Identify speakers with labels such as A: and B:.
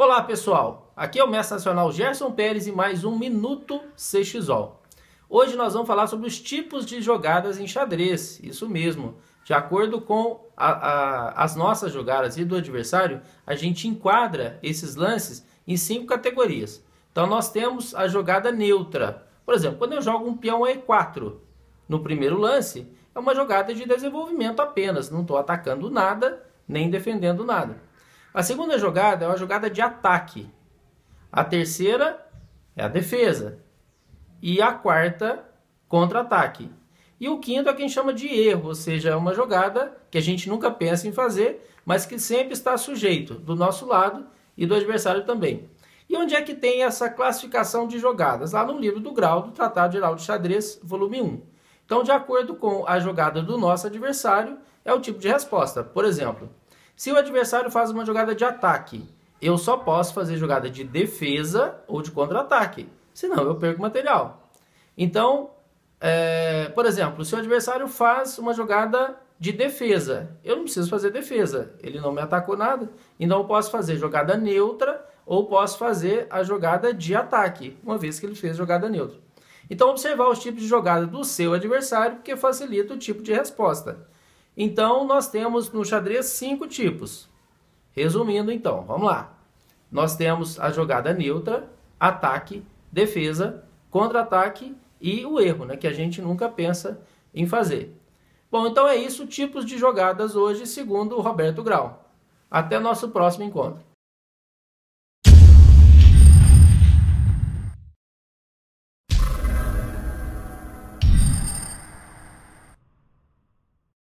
A: Olá pessoal, aqui é o mestre nacional Gerson Pérez e mais um Minuto CXOL. Hoje nós vamos falar sobre os tipos de jogadas em xadrez, isso mesmo. De acordo com a, a, as nossas jogadas e do adversário, a gente enquadra esses lances em cinco categorias. Então nós temos a jogada neutra. Por exemplo, quando eu jogo um peão E4 no primeiro lance, é uma jogada de desenvolvimento apenas, não estou atacando nada nem defendendo nada. A segunda jogada é uma jogada de ataque. A terceira é a defesa. E a quarta, contra-ataque. E o quinto é a gente chama de erro, ou seja, é uma jogada que a gente nunca pensa em fazer, mas que sempre está sujeito do nosso lado e do adversário também. E onde é que tem essa classificação de jogadas? Lá no livro do Grau, do Tratado Geral de Xadrez, volume 1. Então, de acordo com a jogada do nosso adversário, é o tipo de resposta. Por exemplo, se o adversário faz uma jogada de ataque, eu só posso fazer jogada de defesa ou de contra-ataque. Senão eu perco material. Então, é, por exemplo, se o adversário faz uma jogada de defesa, eu não preciso fazer defesa. Ele não me atacou nada. Então eu posso fazer jogada neutra ou posso fazer a jogada de ataque, uma vez que ele fez jogada neutra. Então, observar os tipos de jogada do seu adversário, porque facilita o tipo de resposta. Então, nós temos no xadrez cinco tipos. Resumindo, então, vamos lá. Nós temos a jogada neutra, ataque, defesa, contra-ataque e o erro, né, que a gente nunca pensa em fazer. Bom, então é isso, tipos de jogadas hoje, segundo o Roberto Grau. Até nosso próximo encontro.